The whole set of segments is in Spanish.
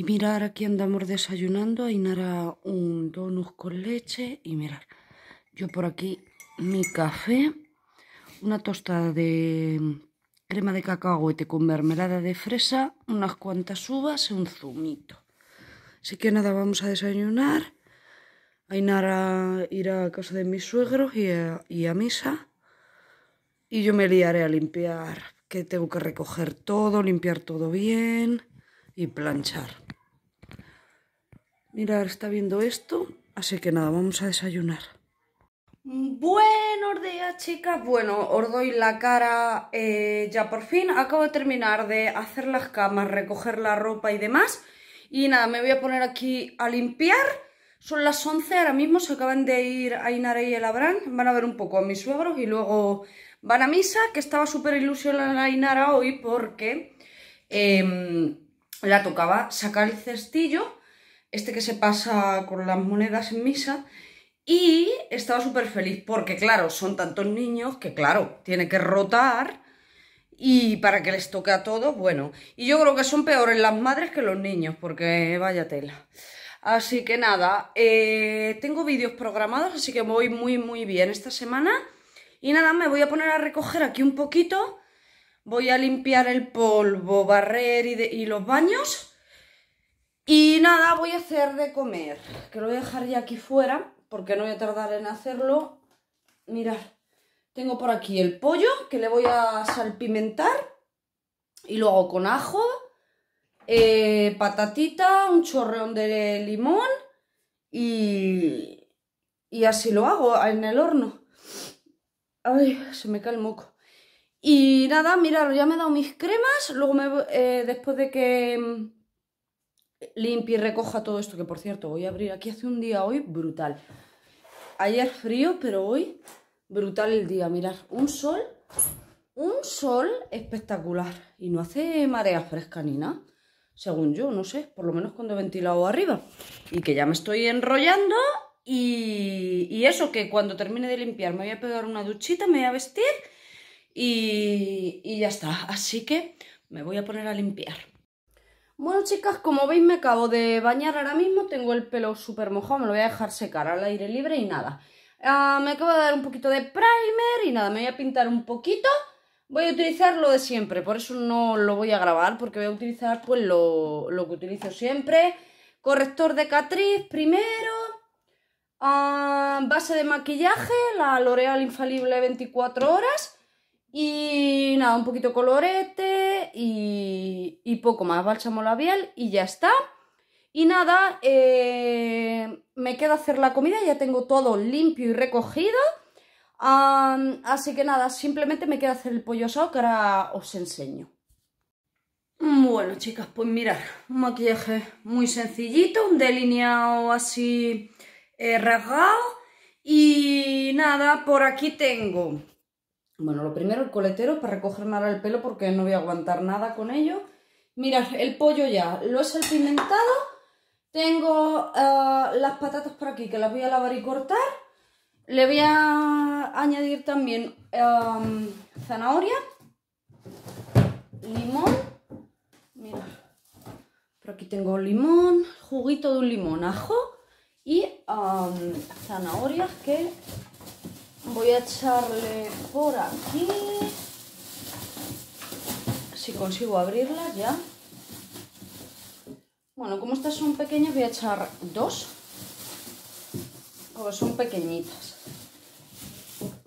Y mirar, aquí andamos desayunando. Ainara un donut con leche. Y mirar, yo por aquí mi café. Una tostada de crema de cacahuete con mermelada de fresa. Unas cuantas uvas y un zumito. Así que nada, vamos a desayunar. Ainara irá a casa de mis suegros y a misa. Y yo me liaré a limpiar, que tengo que recoger todo, limpiar todo bien y planchar. Mirar, está viendo esto, así que nada, vamos a desayunar. Buenos días, chicas. Bueno, os doy la cara eh, ya por fin. Acabo de terminar de hacer las camas, recoger la ropa y demás. Y nada, me voy a poner aquí a limpiar. Son las 11 ahora mismo, se acaban de ir a Inara y el Abraham. Van a ver un poco a mis suegros y luego van a misa, que estaba súper ilusionada Inara hoy porque em, la tocaba sacar el cestillo este que se pasa con las monedas en misa, y estaba súper feliz porque, claro, son tantos niños que, claro, tiene que rotar y para que les toque a todos, bueno. Y yo creo que son peores las madres que los niños, porque vaya tela. Así que nada, eh, tengo vídeos programados, así que voy muy, muy bien esta semana. Y nada, me voy a poner a recoger aquí un poquito. Voy a limpiar el polvo, barrer y los baños. Y nada, voy a hacer de comer, que lo voy a dejar ya aquí fuera, porque no voy a tardar en hacerlo. Mirad, tengo por aquí el pollo, que le voy a salpimentar, y lo hago con ajo, eh, patatita, un chorreón de limón, y, y así lo hago en el horno. Ay, se me cae el moco. Y nada, mirad, ya me he dado mis cremas, luego me, eh, después de que Limpia y recoja todo esto, que por cierto voy a abrir. Aquí hace un día hoy brutal. Ayer frío, pero hoy brutal el día. Mirad, un sol, un sol espectacular. Y no hace marea fresca ni nada. Según yo, no sé, por lo menos cuando he ventilado arriba. Y que ya me estoy enrollando y, eso, que cuando termine de limpiar me voy a pegar una duchita, me voy a vestir y, y ya está. Así que me voy a poner a limpiar. Bueno, chicas, como veis me acabo de bañar ahora mismo, tengo el pelo súper mojado, me lo voy a dejar secar al aire libre y nada. Ah, me acabo de dar un poquito de primer y nada, me voy a pintar un poquito. Voy a utilizar lo de siempre, por eso no lo voy a grabar, porque voy a utilizar pues lo, que utilizo siempre. Corrector de Catriz primero, ah, base de maquillaje, la L'Oreal Infalible 24 horas y nada, un poquito colorete y, poco más, bálsamo labial y ya está. Y nada, eh, me queda hacer la comida, ya tengo todo limpio y recogido. así que nada, simplemente me queda hacer el pollo asado que ahora os enseño. Bueno, chicas, pues mirad, un maquillaje muy sencillito, un delineado así eh, rasgado. Y nada, por aquí tengo bueno, lo primero el coletero para recogerme ahora el pelo porque no voy a aguantar nada con ello. Mirad, el pollo ya lo he salpimentado. Tengo eh, las patatas por aquí que las voy a lavar y cortar. Le voy a añadir también em, zanahoria, limón. Mira, por aquí tengo limón, juguito de un limón, ajo y em, zanahorias que Voy a echarle por aquí. Si consigo abrirla ya. Bueno, como estas son pequeñas, voy a echar dos. como son pequeñitas.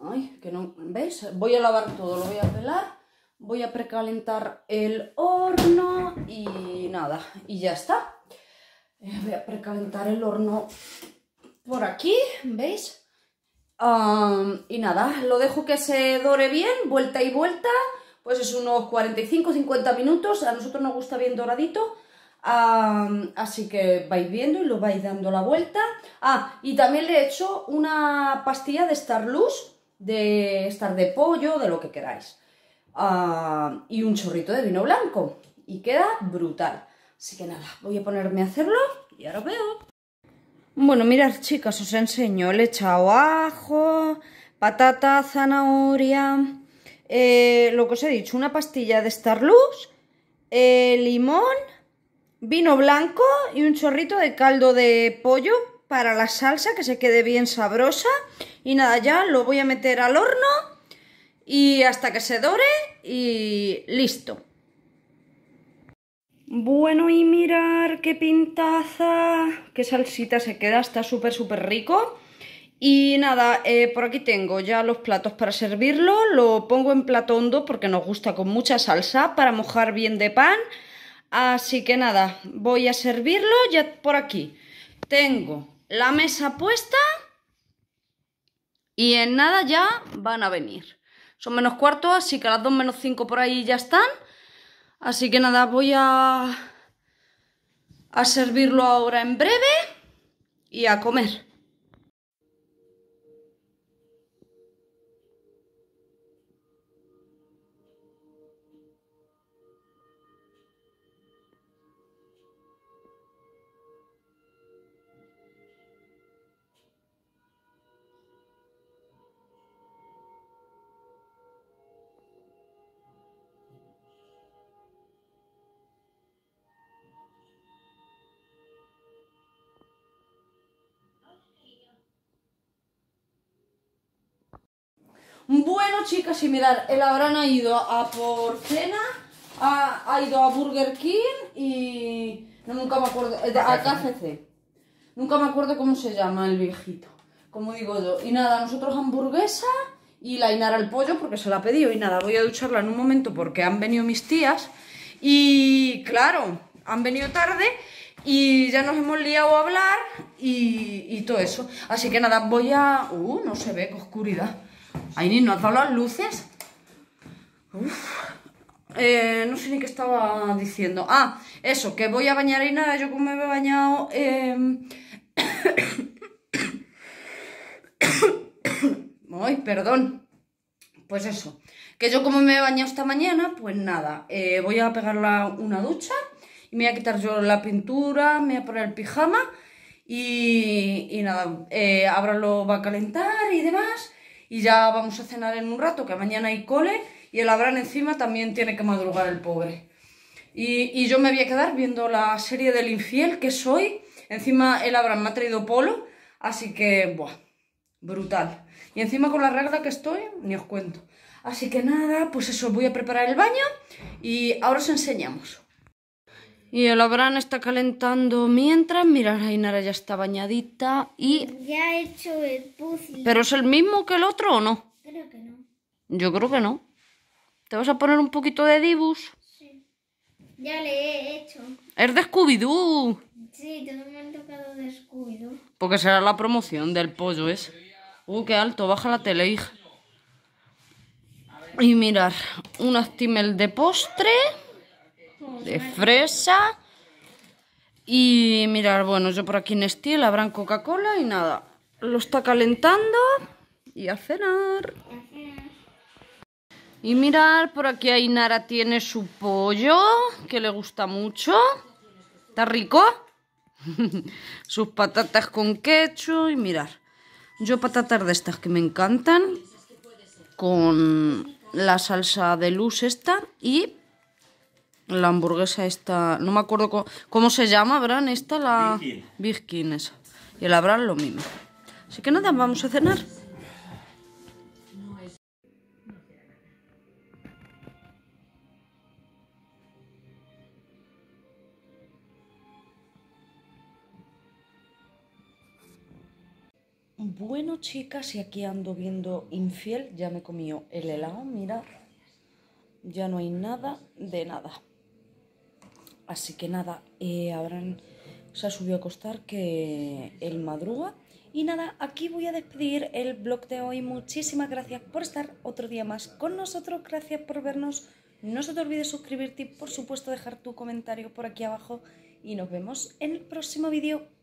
Ay, que no... ¿Veis? Voy a lavar todo, lo voy a pelar. Voy a precalentar el horno y nada. Y ya está. Eh, voy a precalentar el horno por aquí, ¿veis? y nada, lo dejo que se dore bien, vuelta y vuelta, pues es unos 45-50 minutos, a nosotros nos gusta bien doradito, así que vais viendo y lo vais dando la vuelta. Ah, y también le he hecho una pastilla de Star de estar de pollo, de lo que queráis, y un chorrito de vino blanco, y queda brutal. Así que nada, voy a ponerme a hacerlo y ahora veo. Bueno, mirad chicas, os enseño. Le he ajo, patata, zanahoria, eh, lo que os he dicho, una pastilla de Starlux, eh, limón, vino blanco y un chorrito de caldo de pollo para la salsa que se quede bien sabrosa. Y nada, ya lo voy a meter al horno y hasta que se dore y listo. Bueno, y mirar qué pintaza, qué salsita se queda, está súper, súper rico. Y nada, eh, por aquí tengo ya los platos para servirlo, lo pongo en plato hondo porque nos gusta con mucha salsa para mojar bien de pan. Así que nada, voy a servirlo ya por aquí. Tengo la mesa puesta y en nada ya van a venir. Son menos cuarto, así que a las 2 menos 5 por ahí ya están. Así que nada, voy a, a servirlo ahora en breve y a comer. Bueno, chicas, y mirad, el habrán ha ido a por cena, ha, ido a Burger King y... No, nunca me acuerdo, eh, a KFC. Nunca me acuerdo cómo se llama el viejito, como digo yo. Y nada, nosotros hamburguesa y la Inara el pollo porque se la ha pedido. Y nada, voy a ducharla en un momento porque han venido mis tías. Y claro, han venido tarde y ya nos hemos liado a hablar y, y todo eso. Así que nada, voy a... Uh, no se ve, qué oscuridad. Ahí ni dado las luces. Eh, no sé ni qué estaba diciendo. Ah, eso, que voy a bañar y nada, yo como me he bañado. Eh... perdón. Pues eso, que yo como me he bañado esta mañana, pues nada, eh, voy a pegarla una ducha y me voy a quitar yo la pintura, me voy a poner el pijama y nada, eh, ahora lo va a calentar y demás y ya vamos a cenar en un rato, que mañana hay cole y el Abraham encima también tiene que madrugar el pobre. Y, yo me voy a quedar viendo la serie del infiel que soy. Encima el Abraham me ha traído polo, así que, buah, brutal. Y encima con la regla que estoy, ni os cuento. Así que nada, pues eso, voy a preparar el baño y ahora os enseñamos. Y el abran está calentando mientras. Mira, Ainara ya está bañadita y... Ya he hecho el puzzle. ¿Pero es el mismo que el otro o no? Creo que no. Yo creo que no. ¿Te vas a poner un poquito de Dibus? Sí. Ya le he hecho. ¡Es de Scooby-Doo! Sí, todos me han tocado de Scooby-Doo. Porque será la promoción del pollo, ¿es? ¡Uh, qué alto! Baja la tele, hija. Y mirar, Un timel de postre de fresa. Y mirar, bueno, yo por aquí en estilo habrán Coca-Cola y nada. Lo está calentando y a cenar. Y mirar, por aquí Nara tiene su pollo, que le gusta mucho. ¿Está rico? Sus patatas con ketchup y mirar. Yo patatas de estas que me encantan, con la salsa de luz esta y la hamburguesa esta, no me acuerdo cómo, se llama, ¿verdad? esta, la... Big Y el Abraham lo mismo. Así que nada, vamos a cenar. Bueno, chicas, y aquí ando viendo Infiel. Ya me comió el helado, Mira, Ya no hay nada de nada. Así que nada, eh, se ha subido a costar que el madruga. Y nada, aquí voy a despedir el blog de hoy. Muchísimas gracias por estar otro día más con nosotros. Gracias por vernos. No se te olvide suscribirte y por supuesto dejar tu comentario por aquí abajo. Y nos vemos en el próximo vídeo.